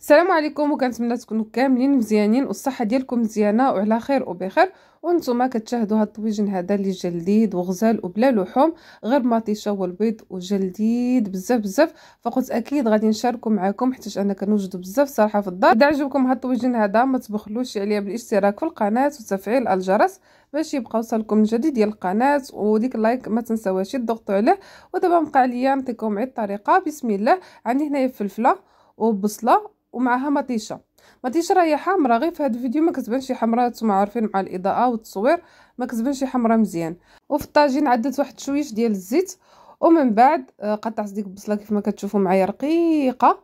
السلام عليكم وكنتمنى تكونوا كاملين مزيانين والصحه ديالكم مزيانه وعلى خير وبخير وانتم كتشاهدوا هاد الطويجن هذا اللي جليد وغزال وبلا لحوم غير مطيشه والبيض وجليد بزاف بزاف فقلت اكيد غادي نشاركو معكم حيت انا كنوجدو بزاف صراحه في الدار اذا عجبكم هاد الطويجن هذا ما تبخلوش عليا بالاشتراك في القناه وتفعيل الجرس باش يبقى وصلكم الجديد ديال القناه وديك اللايك ما تنساوهش تضغطوا عليه ودابا بقى عليا نعطيكم غير الطريقه بسم الله عندي هنايا فلفله وبصله ومعها مطيشه مطيشه راهي حمراء غير في هذا الفيديو ما كتبانش حمراء نتوما عارفين مع الاضاءه والتصوير ما كتبانش حمراء مزيان وفي الطاجين عدت واحد شويش ديال الزيت ومن بعد آه، قطعت ديك البصله كيف ما كتشوفوا معايا رقيقه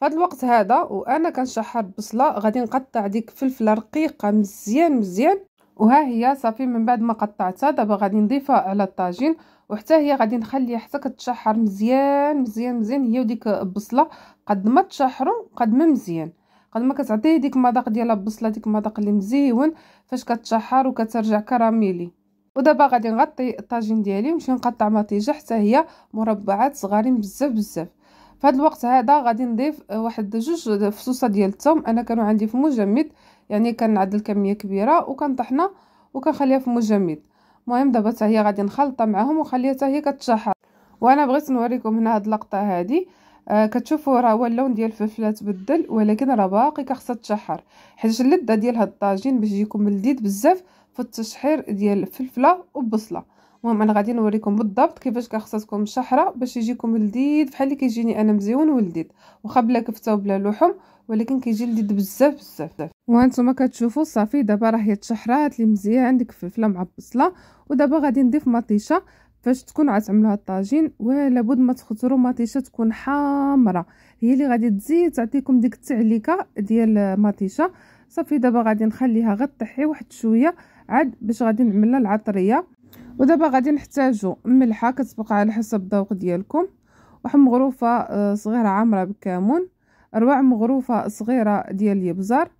فهاد الوقت هذا وانا كنشحر البصله غادي نقطع ديك فلفله رقيقه مزيان مزيان وها هي صافي من بعد ما قطعتها دابا غادي نضيفها على الطاجين وحتى هي غادي نخليها حتى كتشحر مزيان مزيان مزيان هي وديك البصله قد ما تشحروا قد ما مزيان قد ما كتعطيه ديك المذاق ديال البصله ديك المذاق اللي مزيون فاش كتشحر وكترجع كراميلي ودابا غادي نغطي الطاجين ديالي ونمشي نقطع مطيجه حتى هي مربعات صغارين بزاف بزاف في الوقت هذا غادي نضيف واحد جوج فصوصه ديال الثوم انا كانوا عندي في مجمد يعني كنعدل كميه كبيره وكنطحنها وكنخليها في مجمد المهم دابا حتى هي غادي نخلطها معاهم وخليها حتى هي كتشحر وانا بغيت نوريكم هنا هاد اللقطه هادي آه كتشوفوا راه هو اللون ديال الفلفله تبدل ولكن راه باقي كخصها تشحر حيت اللذه ديال هاد الطاجين باش يكون لذيذ بزاف في التشحير ديال الفلفله والبصله المهم انا غادي نوريكم بالضبط كيفاش كخصها تكون مشحره باش يجيكم لذيذ بحال اللي كيجيني انا مزيون ولذيذ واخا بلا كفته وبلا لحم ولكن كيجي لذيذ بزاف بزاف وانتم كتشوفوا صافي دابا راه هي تشحرات لي مزيان عندك فلفله مع بصله ودابا غادي نضيف مطيشه فاش تكونوا غتعملوها الطاجين ولا بد ما تخطروا مطيشه تكون حامره هي اللي غادي تزيد تعطيكم ديك التعليكه ديال المطيشه صافي دابا غادي نخليها غطحي واحد شويه عاد باش غادي نعمل العطريه ودابا غادي نحتاجو ملحه كتبقى على حسب الذوق ديالكم واحد مغروفه آه، صغيره عامره بالكمون ربع مغروفه صغيره ديال الابزار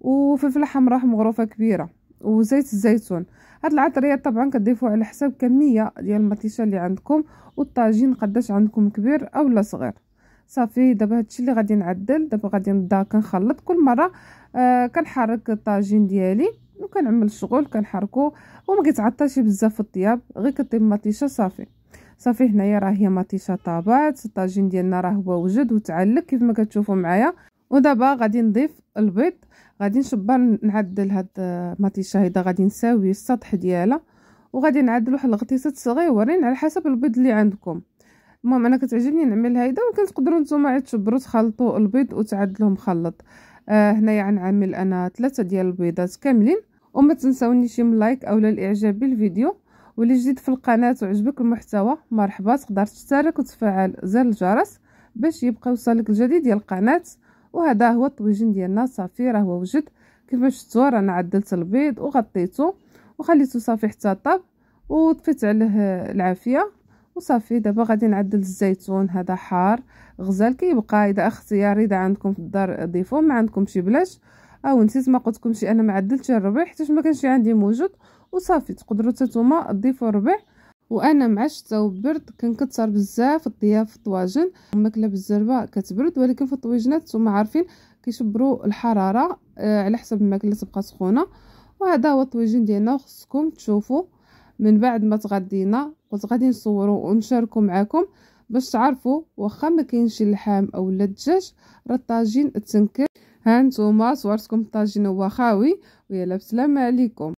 وفلفل حمراء راح مغروفه كبيره وزيت الزيتون هاد العطريات طبعا كتضيفوه على حساب كميه ديال المطيشه اللي عندكم والطاجين قداش عندكم كبير اولا صغير صافي دابا هادشي اللي غادي نعدل دابا غادي نبدا كنخلط كل مره آه كنحرك الطاجين ديالي وكنعمل الشغل كنحركو وما كيتعطلش بزاف في الطياب غير كطيب مطيشه صافي صافي هنايا راه هي مطيشه طابات الطاجين ديالنا راه هو وجد وتعلق كيف ما كتشوفوا معايا ودابا غادي نضيف البيض غادي نشبر نعدل هاد آه، المطيشه هيدا غادي نساوي السطح ديالها وغادي نعدل واحد الغطيسات صغيورين على حسب البيض اللي عندكم المهم انا كتعجبني نعمل هيدا ولكن تقدروا نتوما عاد تشبروا تخلطوا البيض وتعدلوا مخلط آه هنايا يعني غنعمل انا ثلاثه ديال البيضات كاملين وما تنساونيش من لايك اولا الاعجاب بالفيديو واللي جديد في القناه وعجبك المحتوى مرحبا تقدر تشترك وتفعل زر الجرس باش يبقى يوصلك الجديد ديال القناه وهذا هو الطويجن ديالنا صافي راه هو وجد كيفاش شفتوا انا عدلت البيض وغطيته وخليته صافي حتى طاب وطفيت عليه العافيه وصافي دابا غادي نعدل الزيتون هذا حار غزال كيبقى اذا اختياري اذا عندكم في الدار ضيفوه ما عندكمش بلاش او نسيت ما قلتكمش انا ما عدلتش الربيع حيت ما كانش عندي موجود وصافي تقدروا حتى نتوما تضيفوا الربيع وانا مع الشتا برد كنكثر بزاف الضياف في الطواجن الماكله بالزربه كتبرد ولكن في الطويجنات نتوما عارفين كيشبروا الحراره آه على حسب الماكله تبقى سخونه وهذا هو الطويجن ديالنا وخصكم تشوفوا من بعد ما تغدينا وغادي غادي نصوروا ونشاركوا معكم باش تعرفوا واخا ما كاينش اللحم او الدجاج راه الطاجين تنكر ها نتوما صورتكم الطاجين هو خاوي ويلا بسلامه عليكم